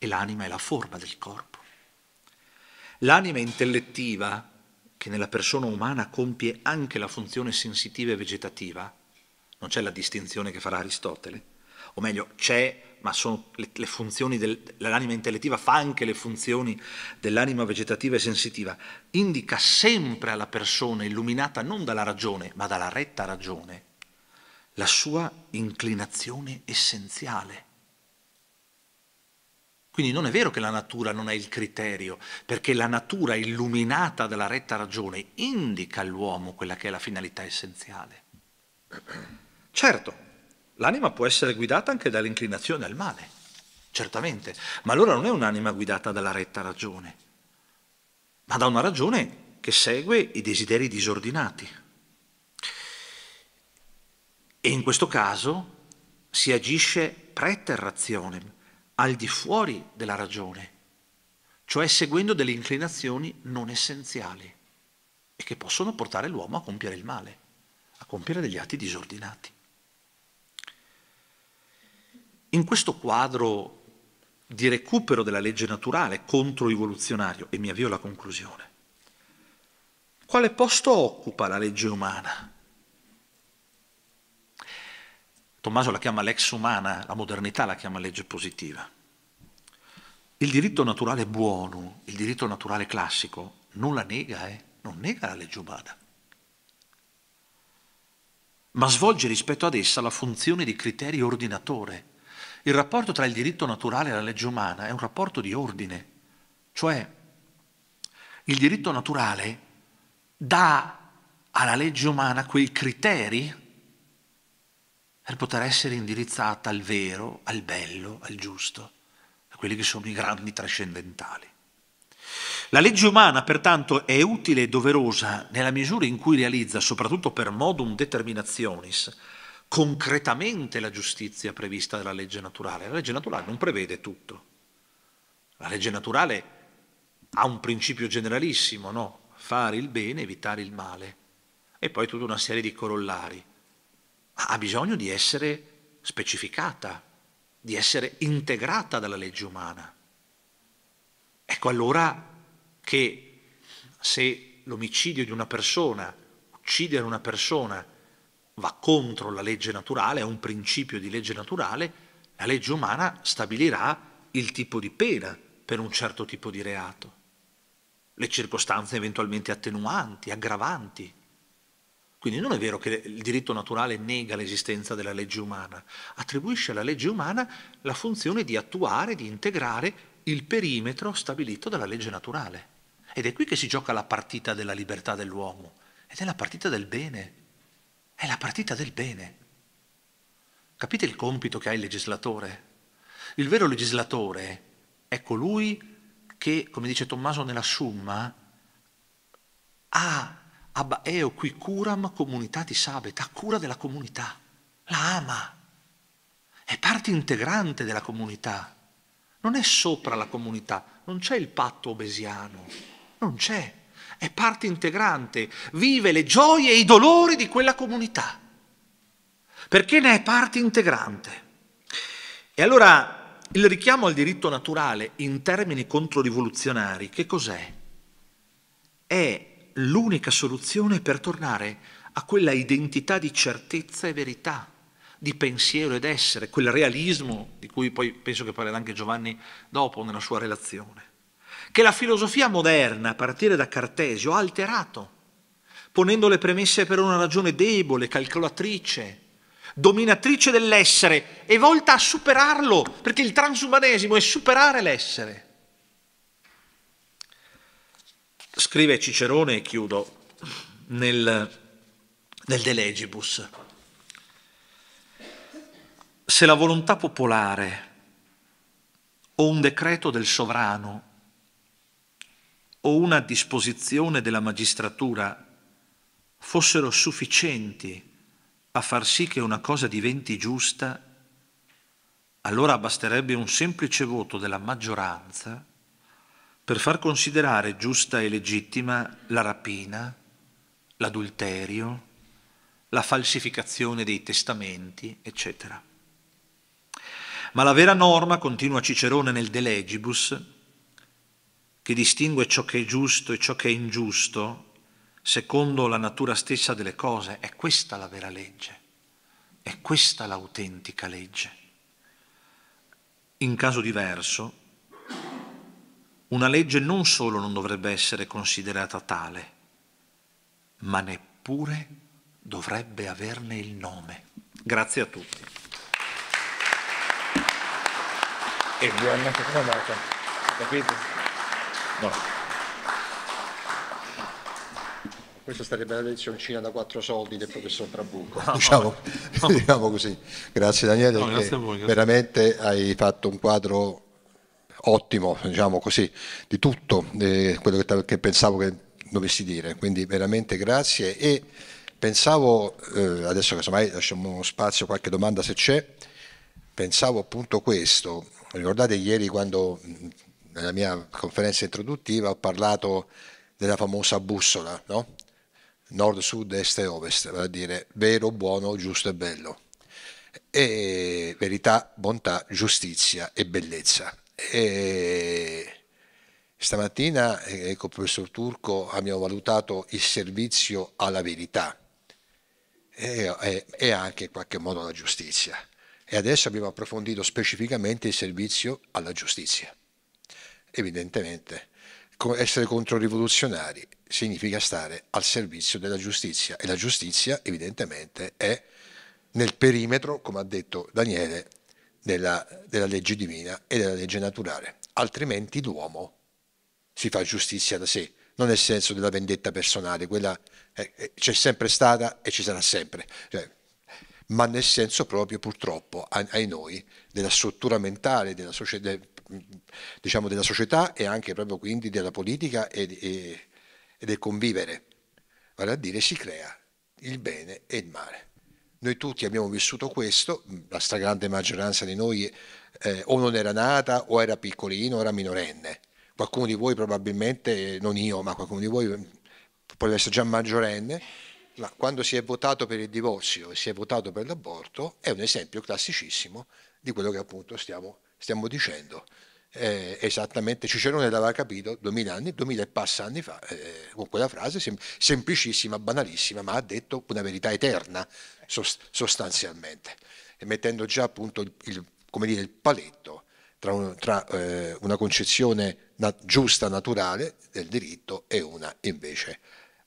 e l'anima è la forma del corpo. L'anima intellettiva, che nella persona umana compie anche la funzione sensitiva e vegetativa, non c'è la distinzione che farà Aristotele, o meglio c'è, ma sono le, le funzioni dell'anima intellettiva, fa anche le funzioni dell'anima vegetativa e sensitiva, indica sempre alla persona illuminata non dalla ragione, ma dalla retta ragione, la sua inclinazione essenziale quindi non è vero che la natura non è il criterio, perché la natura illuminata dalla retta ragione indica all'uomo quella che è la finalità essenziale. Certo, l'anima può essere guidata anche dall'inclinazione al male, certamente, ma allora non è un'anima guidata dalla retta ragione, ma da una ragione che segue i desideri disordinati. E in questo caso si agisce preterrazionem, al di fuori della ragione, cioè seguendo delle inclinazioni non essenziali e che possono portare l'uomo a compiere il male, a compiere degli atti disordinati. In questo quadro di recupero della legge naturale contro-evoluzionario, e mi avvio alla conclusione, quale posto occupa la legge umana? Tommaso la chiama l'ex umana, la modernità la chiama legge positiva. Il diritto naturale buono, il diritto naturale classico, non la nega, eh? non nega la legge umana, ma svolge rispetto ad essa la funzione di criterio ordinatore. Il rapporto tra il diritto naturale e la legge umana è un rapporto di ordine, cioè il diritto naturale dà alla legge umana quei criteri per poter essere indirizzata al vero, al bello, al giusto, a quelli che sono i grandi trascendentali. La legge umana pertanto è utile e doverosa nella misura in cui realizza, soprattutto per modum determinationis, concretamente la giustizia prevista dalla legge naturale. La legge naturale non prevede tutto. La legge naturale ha un principio generalissimo, no? Fare il bene, evitare il male. E poi tutta una serie di corollari ha bisogno di essere specificata, di essere integrata dalla legge umana. Ecco allora che se l'omicidio di una persona, uccidere una persona, va contro la legge naturale, è un principio di legge naturale, la legge umana stabilirà il tipo di pena per un certo tipo di reato, le circostanze eventualmente attenuanti, aggravanti, quindi non è vero che il diritto naturale nega l'esistenza della legge umana, attribuisce alla legge umana la funzione di attuare, di integrare il perimetro stabilito dalla legge naturale. Ed è qui che si gioca la partita della libertà dell'uomo, ed è la partita del bene, è la partita del bene. Capite il compito che ha il legislatore? Il vero legislatore è colui che, come dice Tommaso nella Summa, ha Abba Eo qui curam comunitati sabet, a cura della comunità, la ama, è parte integrante della comunità, non è sopra la comunità, non c'è il patto obesiano, non c'è, è parte integrante, vive le gioie e i dolori di quella comunità, perché ne è parte integrante. E allora il richiamo al diritto naturale in termini controrivoluzionari, che cos'è? È l'unica soluzione per tornare a quella identità di certezza e verità, di pensiero ed essere, quel realismo di cui poi penso che parlerà anche Giovanni dopo nella sua relazione, che la filosofia moderna, a partire da Cartesio, ha alterato, ponendo le premesse per una ragione debole, calcolatrice, dominatrice dell'essere e volta a superarlo, perché il transumanesimo è superare l'essere Scrive Cicerone, e chiudo, nel, nel De Legibus, se la volontà popolare o un decreto del sovrano o una disposizione della magistratura fossero sufficienti a far sì che una cosa diventi giusta, allora basterebbe un semplice voto della maggioranza per far considerare giusta e legittima la rapina, l'adulterio, la falsificazione dei testamenti, eccetera. Ma la vera norma, continua Cicerone nel De Legibus, che distingue ciò che è giusto e ciò che è ingiusto, secondo la natura stessa delle cose, è questa la vera legge, è questa l'autentica legge. In caso diverso, una legge non solo non dovrebbe essere considerata tale, ma neppure dovrebbe averne il nome. Grazie a tutti. E buona giornata. Capito? No. Questa sarebbe la lezioncina da quattro soldi del professor Trabucco. No, diciamo, no. diciamo, così. Grazie Daniele, no, grazie voi, grazie. veramente hai fatto un quadro ottimo, diciamo così, di tutto eh, quello che, che, pensavo che dovessi dire, quindi veramente grazie e pensavo, eh, adesso casomai lasciamo uno spazio, qualche domanda se c'è, pensavo appunto questo, ricordate ieri quando nella mia conferenza introduttiva ho parlato della famosa bussola, no? nord, sud, est e ovest, vale a dire vero, buono, giusto e bello, e verità, bontà, giustizia e bellezza. E stamattina eh, con ecco, il professor Turco abbiamo valutato il servizio alla verità e, e, e anche in qualche modo alla giustizia. E adesso abbiamo approfondito specificamente il servizio alla giustizia. Evidentemente essere controrivoluzionari significa stare al servizio della giustizia e la giustizia evidentemente è nel perimetro, come ha detto Daniele, della, della legge divina e della legge naturale, altrimenti l'uomo si fa giustizia da sé, non nel senso della vendetta personale, quella eh, eh c'è sempre stata e ci sarà sempre, cioè, ma nel senso proprio purtroppo ai noi della struttura mentale della, socia- de, diciamo, della società e anche proprio quindi della politica e, e, e del convivere, vale a dire si crea il bene e il male. Noi tutti abbiamo vissuto questo, la stragrande maggioranza di noi eh, o non era nata o era piccolino o era minorenne. Qualcuno di voi probabilmente, non io, ma qualcuno di voi eh, potrebbe essere già maggiorenne, ma quando si è votato per il divorzio e si è votato per l'aborto è un esempio classicissimo di quello che appunto stiamo, stiamo dicendo eh, esattamente Cicerone l'aveva capito 2000 anni, 2000 e passa anni fa, eh, con quella frase sem- semplicissima, banalissima, ma ha detto una verità eterna sost- sostanzialmente, e mettendo già appunto il, il, dire, il paletto tra, un, tra eh, una concezione nat- giusta, naturale del diritto e una invece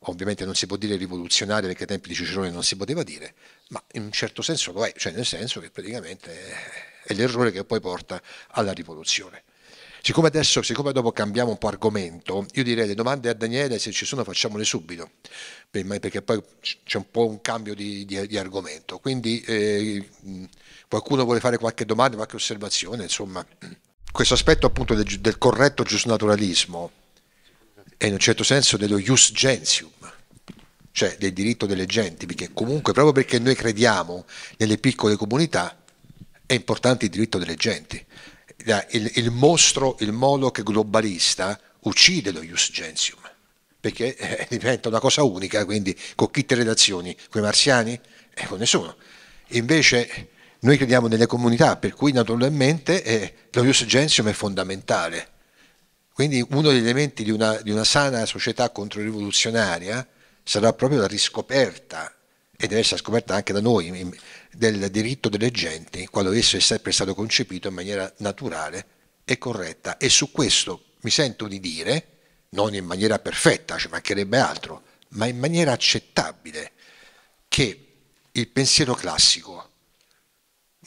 ovviamente non si può dire rivoluzionaria perché ai tempi di Cicerone non si poteva dire, ma in un certo senso lo è, cioè nel senso che praticamente è l'errore che poi porta alla rivoluzione. Siccome adesso, siccome dopo cambiamo un po' argomento, io direi le domande a Daniele, se ci sono facciamole subito, perché poi c'è un po' un cambio di, di, di argomento. Quindi eh, qualcuno vuole fare qualche domanda, qualche osservazione, insomma, questo aspetto appunto del, del corretto giusnaturalismo è in un certo senso dello ius gentium cioè del diritto delle genti, perché comunque proprio perché noi crediamo nelle piccole comunità è importante il diritto delle genti il, il, mostro, il moloch globalista uccide lo Ius Gentium, perché eh, diventa una cosa unica, quindi con chi te relazioni? Con i marziani? Eh, con nessuno. Invece noi crediamo nelle comunità, per cui naturalmente eh, lo Ius Gentium è fondamentale. Quindi uno degli elementi di una, di una sana società controrivoluzionaria sarà proprio la riscoperta, e deve essere scoperta anche da noi, del diritto delle genti, quando esso è sempre stato concepito in maniera naturale e corretta. E su questo mi sento di dire, non in maniera perfetta, ci mancherebbe altro, ma in maniera accettabile, che il pensiero classico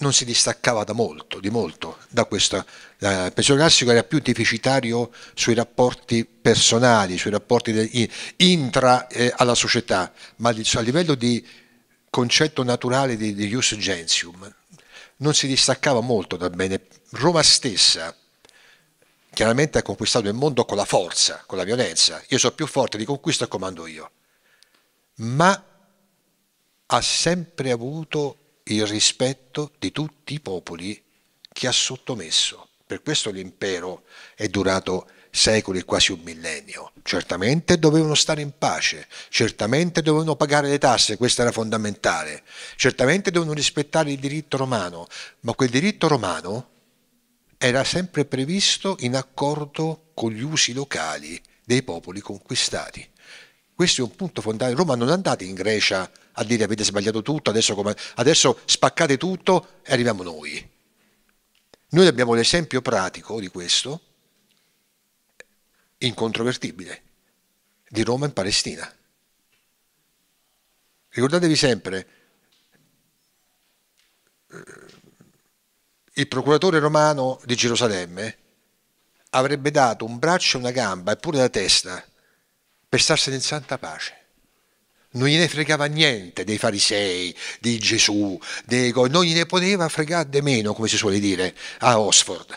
non si distaccava da molto, di molto da questo. Il pensiero classico era più deficitario sui rapporti personali, sui rapporti intra eh, alla società, ma a livello di concetto naturale di, di Ius Gentium non si distaccava molto dal bene. Roma stessa chiaramente ha conquistato il mondo con la forza, con la violenza. Io sono più forte, di conquisto e comando io. Ma ha sempre avuto il rispetto di tutti i popoli che ha sottomesso. Per questo l'impero è durato secoli e quasi un millennio. Certamente dovevano stare in pace, certamente dovevano pagare le tasse, questo era fondamentale, certamente dovevano rispettare il diritto romano, ma quel diritto romano era sempre previsto in accordo con gli usi locali dei popoli conquistati. Questo è un punto fondamentale. Roma non è andata in Grecia a dire avete sbagliato tutto, adesso, come, adesso spaccate tutto e arriviamo noi. Noi abbiamo l'esempio pratico di questo incontrovertibile di Roma in Palestina. Ricordatevi sempre, eh, il procuratore romano di Gerusalemme avrebbe dato un braccio, e una gamba e pure la testa per starsene in santa pace. Non gliene fregava niente dei farisei, di Gesù, dei... non gliene poteva fregare di meno, come si suole dire, a Oxford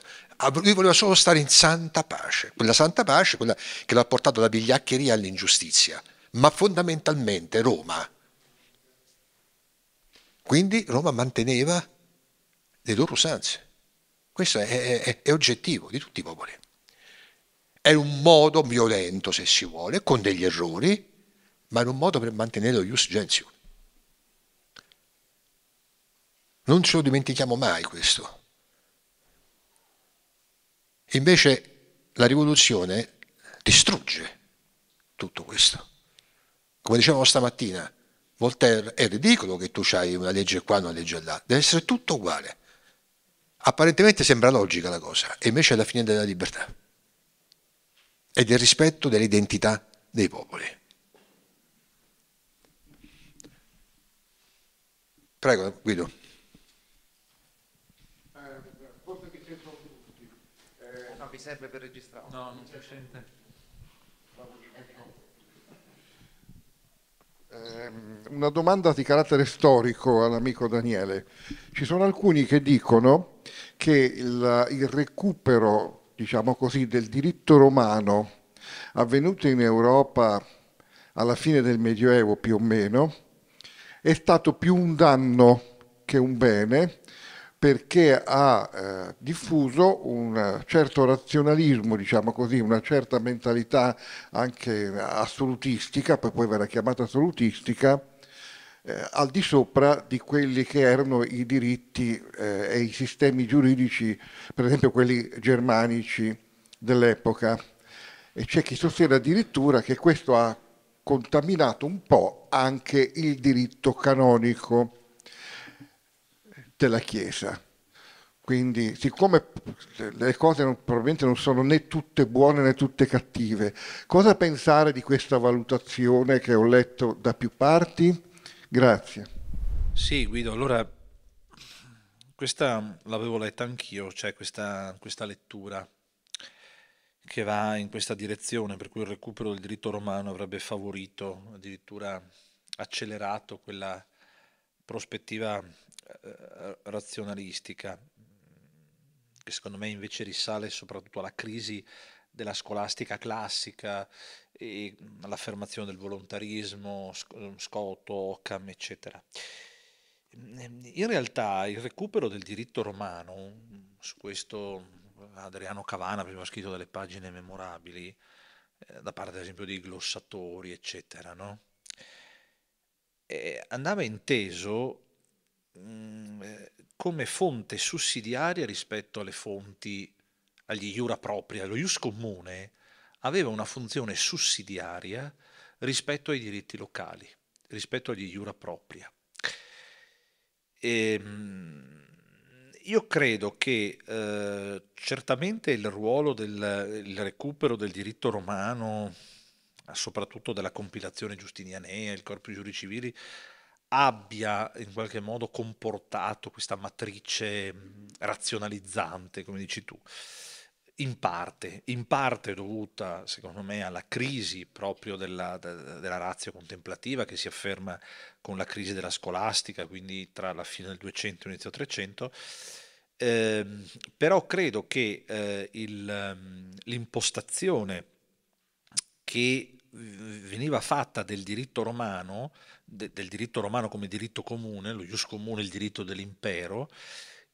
lui voleva solo stare in santa pace, quella santa pace quella che l'ha portato dalla vigliaccheria all'ingiustizia, ma fondamentalmente Roma. Quindi Roma manteneva le loro usanze. Questo è, è, è oggettivo di tutti i popoli. È un modo violento, se si vuole, con degli errori, ma era un modo per mantenere lo ius gentium. Non ce lo dimentichiamo mai questo. Invece la rivoluzione distrugge tutto questo. Come dicevamo stamattina, Voltaire è ridicolo che tu hai una legge qua e una legge là, deve essere tutto uguale. Apparentemente sembra logica la cosa, e invece è la fine della libertà e del rispetto dell'identità dei popoli. Prego, Guido. serve per registrare. No, non si sente. Ehm, una domanda di carattere storico all'amico Daniele. Ci sono alcuni che dicono che il, il recupero, diciamo così, del diritto romano avvenuto in Europa alla fine del Medioevo più o meno, è stato più un danno che un bene perché ha eh, diffuso un certo razionalismo, diciamo così, una certa mentalità anche assolutistica, poi verrà chiamata assolutistica, eh, al di sopra di quelli che erano i diritti eh, e i sistemi giuridici, per esempio quelli germanici dell'epoca. E c'è chi sostiene addirittura che questo ha contaminato un po' anche il diritto canonico la Chiesa. Quindi, siccome le cose non, probabilmente non sono né tutte buone né tutte cattive, cosa pensare di questa valutazione che ho letto da più parti? Grazie. Sì, Guido, allora questa l'avevo letta anch'io, cioè questa, questa lettura che va in questa direzione, per cui il recupero del diritto romano avrebbe favorito, addirittura accelerato quella prospettiva eh, razionalistica, che secondo me invece risale soprattutto alla crisi della scolastica classica e all'affermazione del volontarismo, Scotto, Occam, eccetera. In realtà il recupero del diritto romano, su questo Adriano Cavana aveva scritto delle pagine memorabili, eh, da parte ad esempio dei glossatori, eccetera, no? eh, andava inteso mh, mm, eh, come fonte sussidiaria rispetto alle fonti, agli iura propria. Lo ius comune aveva una funzione sussidiaria rispetto ai diritti locali, rispetto agli iura propria. E, ehm, io credo che eh, certamente il ruolo del il recupero del diritto romano soprattutto della compilazione giustinianea, il corpo di giuri civili, abbia in qualche modo comportato questa matrice mm, razionalizzante, come dici tu, in parte, in parte dovuta secondo me alla crisi proprio della, della razio contemplativa che si afferma con la crisi della scolastica, quindi tra la fine del 200 e l'inizio del 300, eh, però credo che eh, il, mm, l'impostazione che veniva fatta del diritto romano, de, del diritto romano come diritto comune, lo ius comune, il diritto dell'impero,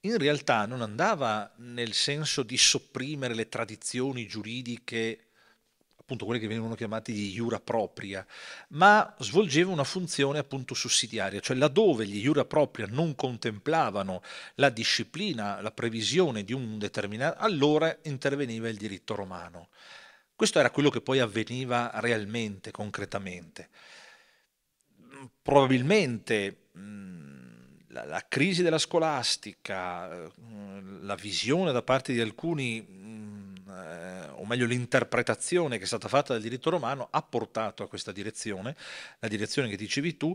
in realtà non andava nel senso di sopprimere le tradizioni giuridiche, appunto quelle che venivano chiamate di iura propria, ma svolgeva una funzione appunto sussidiaria, cioè laddove gli iura propria non contemplavano la disciplina, la previsione di un determinato, allora interveniva il diritto romano. Questo era quello che poi avveniva realmente, concretamente. Probabilmente la, la crisi della scolastica, la visione da parte di alcuni, eh, o meglio l'interpretazione che è stata fatta dal diritto romano, ha portato a questa direzione, la direzione che dicevi tu,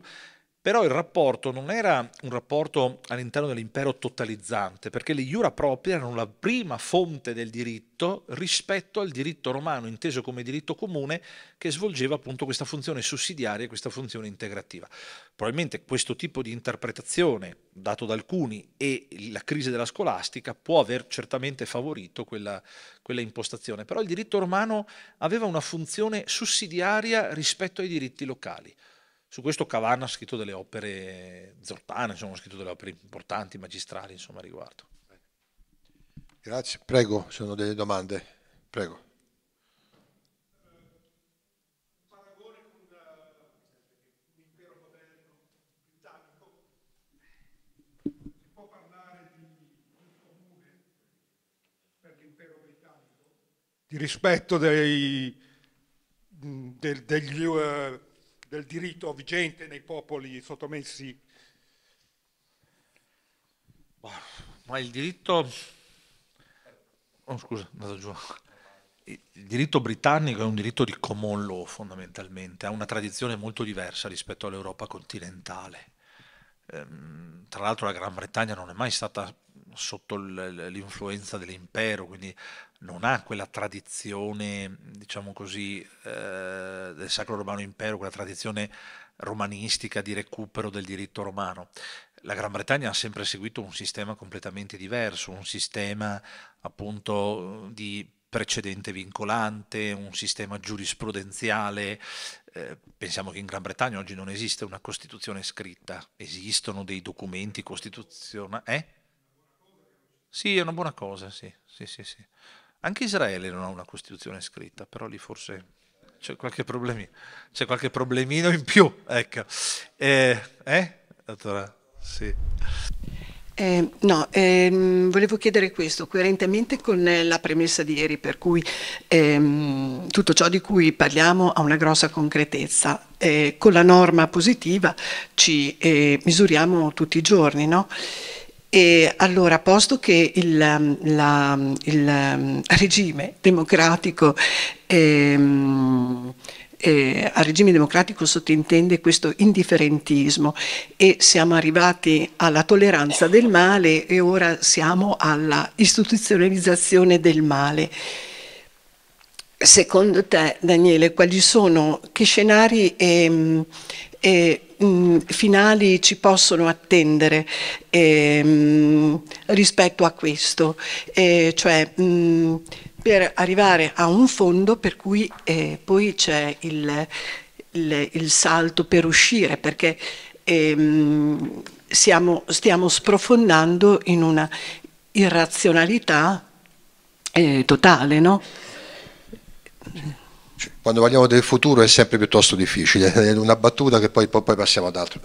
però il rapporto non era un rapporto all'interno dell'impero totalizzante, perché le iura proprie erano la prima fonte del diritto rispetto al diritto romano, inteso come diritto comune, che svolgeva appunto questa funzione sussidiaria e questa funzione integrativa. Probabilmente questo tipo di interpretazione, dato da alcuni, e la crisi della scolastica può aver certamente favorito quella, quella impostazione. Però il diritto romano aveva una funzione sussidiaria rispetto ai diritti locali. Su questo Cavanna ha scritto delle opere, Zortane, insomma, ha scritto delle opere importanti, magistrali, insomma, a riguardo. Grazie, prego, sono delle domande. Prego. di rispetto dei, mm, del, degli, eh, del diritto vigente nei popoli sottomessi? Ma il diritto... Oh, scusa, andato giù. Il diritto britannico è un diritto di common law fondamentalmente, ha una tradizione molto diversa rispetto all'Europa continentale Ehm, tra l'altro la Gran Bretagna non è mai stata sotto l'influenza dell'impero, quindi non ha quella tradizione, diciamo così, eh, del Sacro Romano Impero, quella tradizione romanistica di recupero del diritto romano. La Gran Bretagna ha sempre seguito un sistema completamente diverso, un sistema appunto di precedente vincolante, un sistema giurisprudenziale. Eh, pensiamo che in Gran Bretagna oggi non esiste una Costituzione scritta, esistono dei documenti costituzionali. Eh? Sì, è una buona cosa, sì. sì, sì, sì. Anche Israele non ha una Costituzione scritta, però lì forse c'è qualche problemino, c'è qualche problemino in più. Ecco. Eh, eh? Dottora? Sì. Eh, no, ehm, volevo chiedere questo, coerentemente con eh, la premessa di ieri, per cui ehm, tutto ciò di cui parliamo ha una grossa concretezza. Eh, con la norma positiva ci eh, misuriamo tutti i giorni, no? E allora, posto che il, ehm, la, il ehm, regime democratico ehm, eh, a regime democratico sottintende questo indifferentismo e siamo arrivati alla tolleranza del male e ora siamo alla istituzionalizzazione del male. Secondo te, Daniele, quali sono, che scenari ehm, eh, finali ci possono attendere ehm, rispetto a questo? Eh, cioè, mh, mm, per arrivare a un fondo per cui eh, poi c'è il, il, il, salto per uscire, perché ehm, siamo, stiamo sprofondando in una irrazionalità eh, totale, no? Cioè, quando parliamo del futuro è sempre piuttosto difficile, è una battuta che poi, poi passiamo ad altro.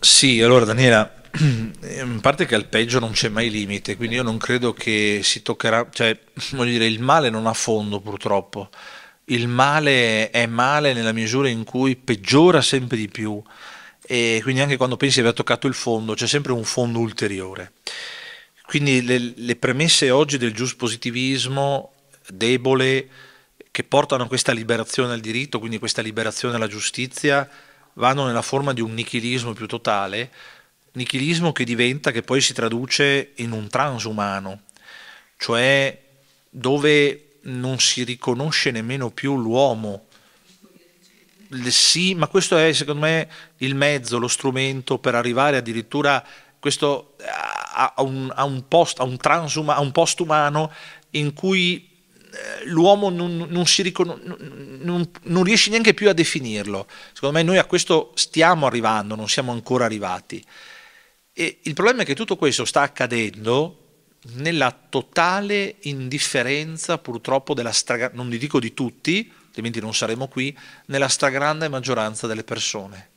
Sì, allora Daniela, in ehm, parte che al peggio non c'è mai limite, quindi io non credo che si toccherà, cioè voglio dire, il male non ha fondo purtroppo. Il male è male nella misura in cui peggiora sempre di più e quindi anche quando pensi di aver toccato il fondo c'è sempre un fondo ulteriore. Quindi le, le premesse oggi del giusto positivismo debole che portano a questa liberazione al diritto, quindi questa liberazione alla giustizia, vanno nella forma di un nichilismo più totale nichilismo che diventa, che poi si traduce in un transumano, cioè dove non si riconosce nemmeno più l'uomo. sì, ma questo è secondo me il mezzo, lo strumento per arrivare addirittura questo, a, un, a, un, post, a un, transuma, un postumano in cui eh, l'uomo non, non, non, non, riesce neanche più a definirlo. Secondo me noi a questo stiamo arrivando, non siamo ancora arrivati. E il problema è che tutto questo sta accadendo nella totale indifferenza purtroppo della stragrande, non vi dico di tutti, altrimenti non saremo qui, nella stragrande maggioranza delle persone.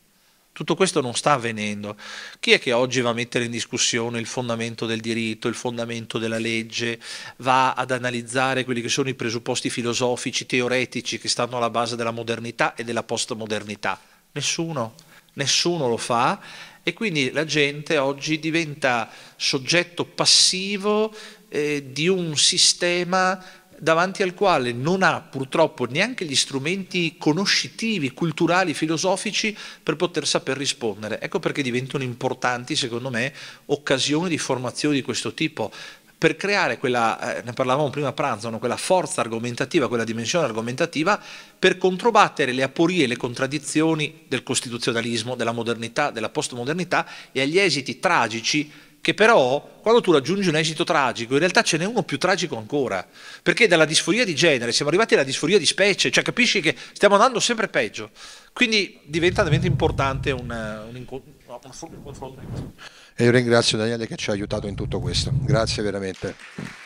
Tutto questo non sta avvenendo. Chi è che oggi va a mettere in discussione il fondamento del diritto, il fondamento della legge, va ad analizzare quelli che sono i presupposti filosofici, teoretici che stanno alla base della modernità e della postmodernità? Nessuno. Nessuno lo fa e quindi la gente oggi diventa soggetto passivo eh, di un sistema davanti al quale non ha purtroppo neanche gli strumenti conoscitivi, culturali, filosofici per poter saper rispondere. Ecco perché diventano importanti, secondo me, occasioni di formazione di questo tipo per creare quella, eh, ne parlavamo prima a pranzo, no? quella forza argomentativa, quella dimensione argomentativa, per controbattere le aporie e le contraddizioni del costituzionalismo, della modernità, della postmodernità e agli esiti tragici che però quando tu raggiungi un esito tragico, in realtà ce n'è uno più tragico ancora, perché dalla disforia di genere siamo arrivati alla disforia di specie, cioè capisci che stiamo andando sempre peggio, quindi diventa veramente importante un, eh, un, un, un confronto e io ringrazio Daniele che ci ha aiutato in tutto questo. Grazie veramente.